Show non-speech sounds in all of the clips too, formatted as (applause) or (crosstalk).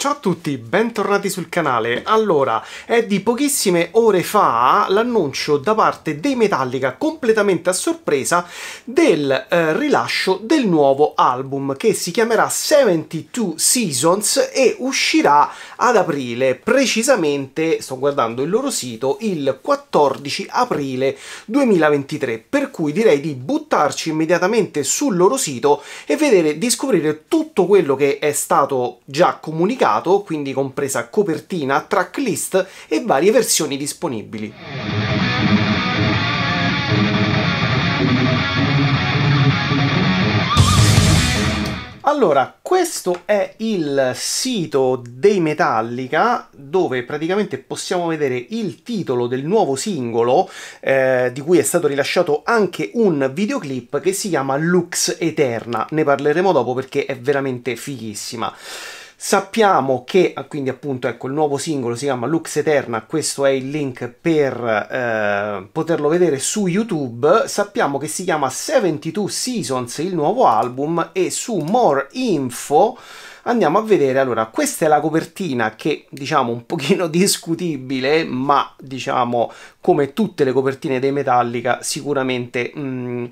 Ciao a tutti, bentornati sul canale. Allora, è di pochissime ore fa l'annuncio da parte dei Metallica, completamente a sorpresa, del eh, rilascio del nuovo album che si chiamerà 72 Seasons e uscirà ad aprile, precisamente, sto guardando il loro sito, il 14 aprile 2023. Per cui direi di buttarci immediatamente sul loro sito e vedere, di scoprire tutto quello che è stato già comunicato limitato, quindi compresa copertina, tracklist e varie versioni disponibili. Allora, questo è il sito dei Metallica dove praticamente possiamo vedere il titolo del nuovo singolo eh, di cui è stato rilasciato anche un videoclip che si chiama Lux Eterna. Ne parleremo dopo perché è veramente fighissima. Sappiamo che, ah, quindi appunto, ecco, il nuovo singolo si chiama Lux Eterna, questo è il link per eh, poterlo vedere su YouTube. Sappiamo che si chiama 72 Seasons, il nuovo album, e su More Info andiamo a vedere allora questa è la copertina che diciamo un pochino (laughs) discutibile ma diciamo come tutte le copertine dei Metallica sicuramente mh, mm,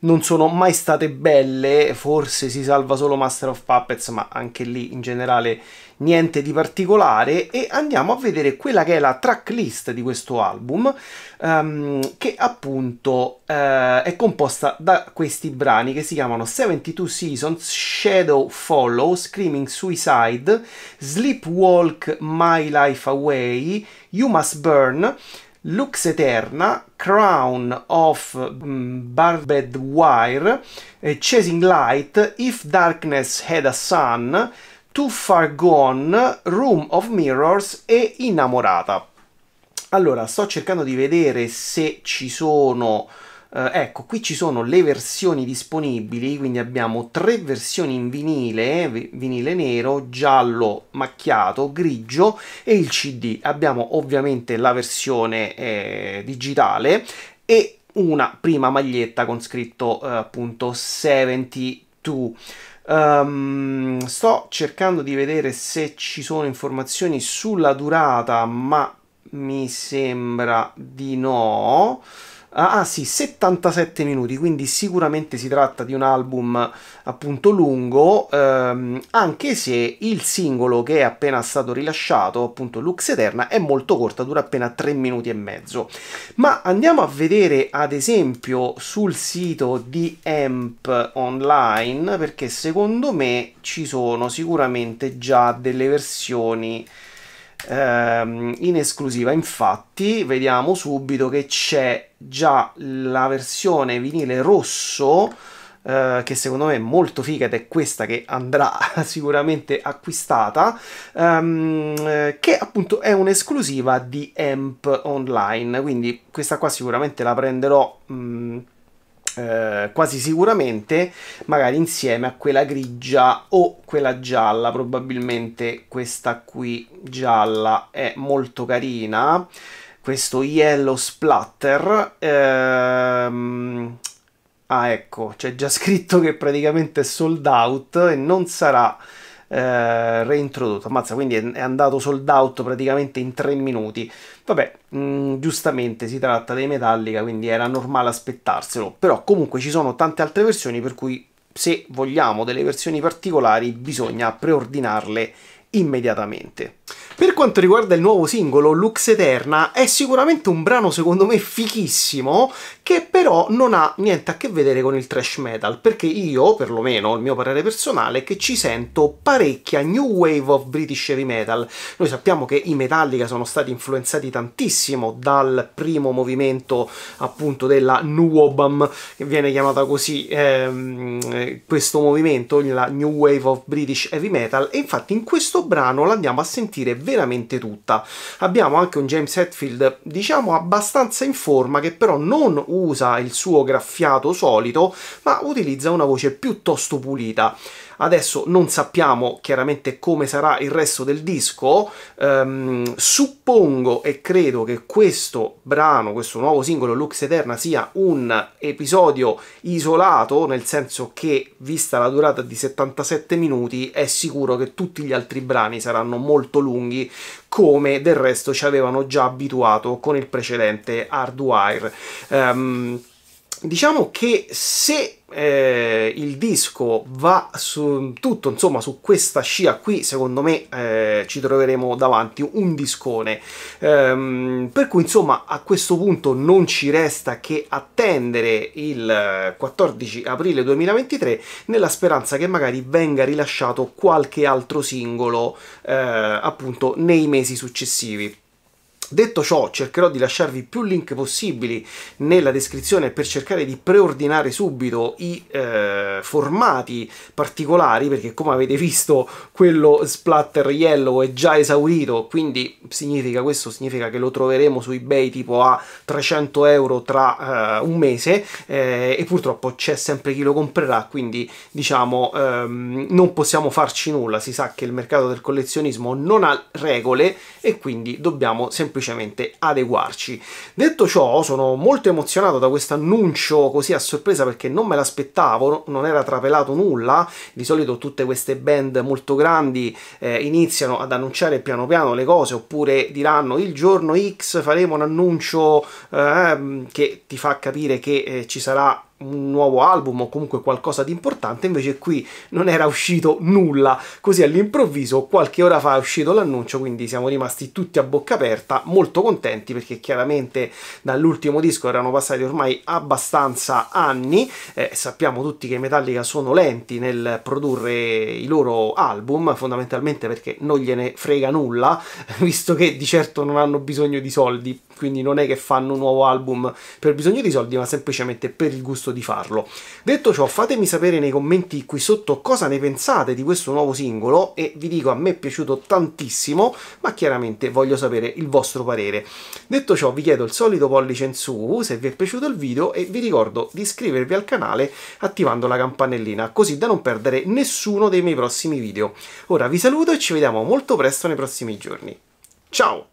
non sono mai state belle, forse si salva solo Master of Puppets, ma anche lì in generale niente di particolare e andiamo a vedere quella che è la tracklist di questo album um, che appunto uh, è composta da questi brani che si chiamano 72 Seasons, Shadow Follow, Screaming Suicide, Sleepwalk My Life Away, You Must Burn, Lux Eterna, Crown of mm, Barbed Wire, eh, Chasing Light, If Darkness Had a Sun, Too Far Gone, Room of Mirrors e Innamorata. Allora, sto cercando di vedere se ci sono Uh, ecco, qui ci sono le versioni disponibili, quindi abbiamo tre versioni in vinile, vinile nero, giallo macchiato, grigio e il CD. Abbiamo ovviamente la versione eh, digitale e una prima maglietta con scritto eh, appunto 72. Um, ehm, sto cercando di vedere se ci sono informazioni sulla durata, ma mi sembra di no. Ah, ah sì, 77 minuti, quindi sicuramente si tratta di un album appunto lungo, ehm, anche se il singolo che è appena stato rilasciato, appunto Lux Eterna, è molto corta, dura appena 3 minuti e mezzo. Ma andiamo a vedere ad esempio sul sito di Amp Online, perché secondo me ci sono sicuramente già delle versioni Ehm, in esclusiva. Infatti, vediamo subito che c'è già la versione vinile rosso. Uh, che secondo me è molto figa ed è questa che andrà (laughs) sicuramente acquistata, um, che appunto è un'esclusiva di Amp Online, quindi questa qua sicuramente la prenderò. Um, eh, quasi sicuramente, magari insieme a quella grigia o quella gialla, probabilmente questa qui gialla è molto carina, questo yellow splatter, ehm, ah ecco, c'è già scritto che praticamente è sold out e non sarà eh, reintrodotto. Ammazza, quindi è, è, andato sold out praticamente in tre minuti. Vabbè, mh, mm, giustamente si tratta dei Metallica, quindi era normale aspettarselo. Però comunque ci sono tante altre versioni per cui se vogliamo delle versioni particolari bisogna preordinarle immediatamente. Per quanto riguarda il nuovo singolo, Lux Eterna, è sicuramente un brano secondo me fichissimo, che però non ha niente a che vedere con il thrash metal, perché io, perlomeno, il mio parere personale, che ci sento parecchia new wave of British heavy metal. Noi sappiamo che i Metallica sono stati influenzati tantissimo dal primo movimento appunto della New Obam, che viene chiamata così ehm, questo movimento, la New Wave of British Heavy Metal, e infatti in questo brano l'andiamo a sentire gestire veramente tutta. Abbiamo anche un James Hetfield, diciamo abbastanza in forma, che però non usa il suo graffiato solito, ma utilizza una voce piuttosto pulita. Adesso non sappiamo chiaramente come sarà il resto del disco, ehm, suppongo e credo che questo brano, questo nuovo singolo Lux Eterna sia un episodio isolato, nel senso che vista la durata di 77 minuti è sicuro che tutti gli altri brani saranno molto lunghi, come del resto ci avevano già abituato con il precedente Hardwire. Um, Diciamo che se eh, il disco va su tutto, insomma, su questa scia qui, secondo me eh, ci troveremo davanti un discone. Ehm, per cui, insomma, a questo punto non ci resta che attendere il 14 eh, aprile 2023 nella speranza che magari venga rilasciato qualche altro singolo eh, appunto nei mesi successivi. Detto ciò, cercherò di lasciarvi più link possibili nella descrizione per cercare di preordinare subito i eh, formati particolari, perché come avete visto quello splatter yellow è già esaurito, quindi significa, questo significa che lo troveremo su eBay tipo a 300 euro tra eh, un mese eh, e purtroppo c'è sempre chi lo comprerà, quindi diciamo ehm, non possiamo farci nulla, si sa che il mercato del collezionismo non ha regole e quindi dobbiamo semplicemente semplicemente adeguarci. Detto ciò, sono molto emozionato da questo annuncio così a sorpresa perché non me l'aspettavo, non era trapelato nulla. Di solito tutte queste band molto grandi eh, iniziano ad annunciare piano piano le cose oppure diranno il giorno X faremo un annuncio eh, che ti fa capire che eh, ci sarà un nuovo album o comunque qualcosa di importante, invece qui non era uscito nulla, così all'improvviso qualche ora fa è uscito l'annuncio, quindi siamo rimasti tutti a bocca aperta, molto contenti perché chiaramente dall'ultimo disco erano passati ormai abbastanza anni, eh, sappiamo tutti che i Metallica sono lenti nel produrre i loro album, fondamentalmente perché non gliene frega nulla, (laughs) visto che di certo non hanno bisogno di soldi quindi non è che fanno un nuovo album per bisogno di soldi, ma semplicemente per il gusto di farlo. Detto ciò, fatemi sapere nei commenti qui sotto cosa ne pensate di questo nuovo singolo e vi dico a me è piaciuto tantissimo, ma chiaramente voglio sapere il vostro parere. Detto ciò, vi chiedo il solito pollice in su se vi è piaciuto il video e vi ricordo di iscrivervi al canale attivando la campanellina, così da non perdere nessuno dei miei prossimi video. Ora vi saluto e ci vediamo molto presto nei prossimi giorni. Ciao!